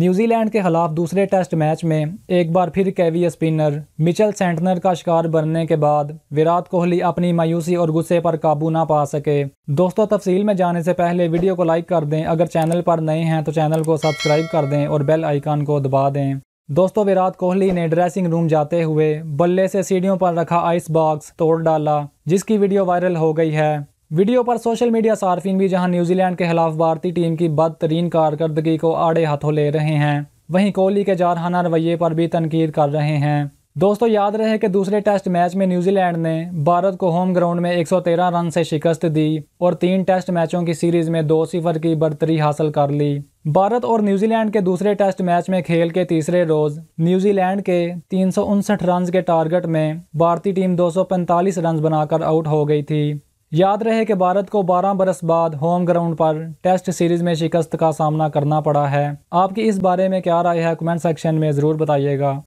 New Zealand के खिलाफ दूसरे टेस्ट मैच में एक बार फिर कैवी स्पिनर मिचल सेंटनर का शिकार बनने के बाद विराट कोहली अपनी मायूसी और गुस्से पर काबू ना पा सके दोस्तों तफसील में जाने से पहले वीडियो को लाइक कर दें अगर चैनल पर नए हैं तो चैनल को सब्सक्राइब कर दें और बेल आइकान को दबा दें दोस्तों विराट कोहली ने ड्रेसिंग रूम जाते हुए बल्ले से सीढ़ियों पर रखा आइस बॉक्स तोड़ डाला जिसकी वीडियो वायरल हो गई है वीडियो पर सोशल मीडिया सार्फिन भी जहां न्यूजीलैंड के खिलाफ भारतीय टीम की बदतरीन कारकर्दगी को आड़े हाथों ले रहे हैं वहीं कोहली के जारहाना रवैये पर भी तनकीद कर रहे हैं दोस्तों याद रहे कि दूसरे टेस्ट मैच में न्यूजीलैंड ने भारत को होम ग्राउंड में 113 रन से शिकस्त दी और तीन टेस्ट मैचों की सीरीज में दो सिफर की बढ़तरी हासिल कर ली भारत और न्यूजीलैंड के दूसरे टेस्ट मैच में खेल के तीसरे रोज न्यूजीलैंड के तीन रन के टारगेट में भारतीय टीम दो रन बनाकर आउट हो गई थी याद रहे कि भारत को 12 बरस बाद होम ग्राउंड पर टेस्ट सीरीज में शिकस्त का सामना करना पड़ा है आपकी इस बारे में क्या राय है कमेंट सेक्शन में ज़रूर बताइएगा